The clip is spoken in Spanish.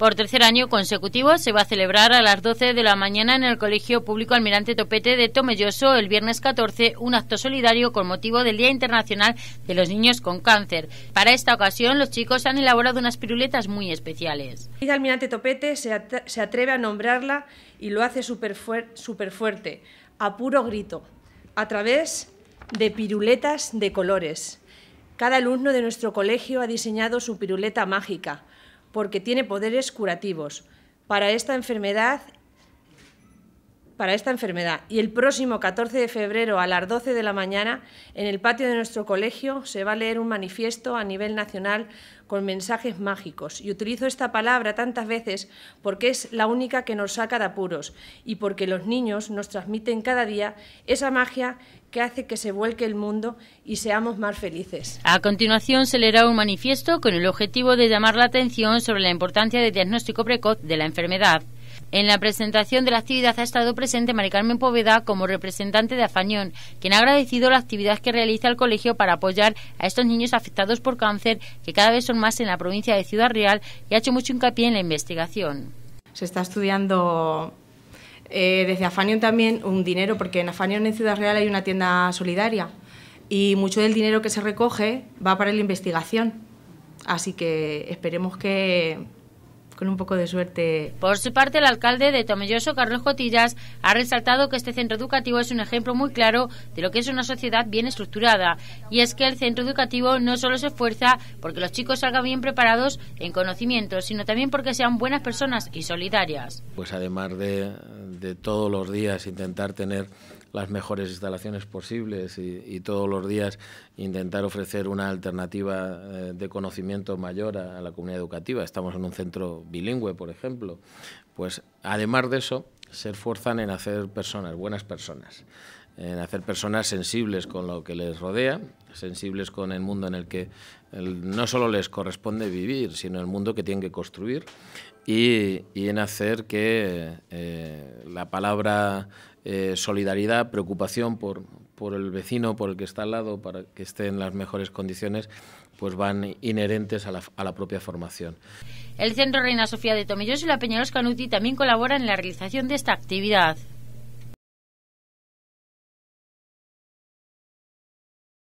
Por tercer año consecutivo se va a celebrar a las 12 de la mañana en el Colegio Público Almirante Topete de Tomelloso el viernes 14 un acto solidario con motivo del Día Internacional de los Niños con Cáncer. Para esta ocasión los chicos han elaborado unas piruletas muy especiales. El Almirante Topete se atreve a nombrarla y lo hace súper fuerte, a puro grito, a través de piruletas de colores. Cada alumno de nuestro colegio ha diseñado su piruleta mágica porque tiene poderes curativos. Para esta enfermedad para esta enfermedad y el próximo 14 de febrero a las 12 de la mañana en el patio de nuestro colegio se va a leer un manifiesto a nivel nacional con mensajes mágicos. Y utilizo esta palabra tantas veces porque es la única que nos saca de apuros y porque los niños nos transmiten cada día esa magia que hace que se vuelque el mundo y seamos más felices. A continuación se leerá un manifiesto con el objetivo de llamar la atención sobre la importancia del diagnóstico precoz de la enfermedad. En la presentación de la actividad ha estado presente María Carmen Poveda como representante de Afañón, quien ha agradecido la actividad que realiza el colegio para apoyar a estos niños afectados por cáncer, que cada vez son más en la provincia de Ciudad Real, y ha hecho mucho hincapié en la investigación. Se está estudiando eh, desde Afañón también un dinero, porque en Afañón en Ciudad Real hay una tienda solidaria y mucho del dinero que se recoge va para la investigación. Así que esperemos que con un poco de suerte. Por su parte, el alcalde de Tomelloso, Carlos Cotillas, ha resaltado que este centro educativo es un ejemplo muy claro de lo que es una sociedad bien estructurada. Y es que el centro educativo no solo se esfuerza porque los chicos salgan bien preparados en conocimiento, sino también porque sean buenas personas y solidarias. Pues además de, de todos los días intentar tener las mejores instalaciones posibles y, todos los días intentar ofrecer una alternativa eh, de conocimiento mayor a, la comunidad educativa. Estamos en un centro bilingüe, por ejemplo. Pues además de eso, se esfuerzan en hacer personas, buenas personas en hacer personas sensibles con lo que les rodea, sensibles con el mundo en el que no solo les corresponde vivir, sino el mundo que tienen que construir y, en hacer que eh, la palabra eh, solidaridad, preocupación por, por el vecino, por el que está al lado, para que esté en las mejores condiciones, pues van inherentes a la, propia formación. El Centro Reina Sofía de Tomillos y la Peñalos Canuti también colaboran en la realización de esta actividad.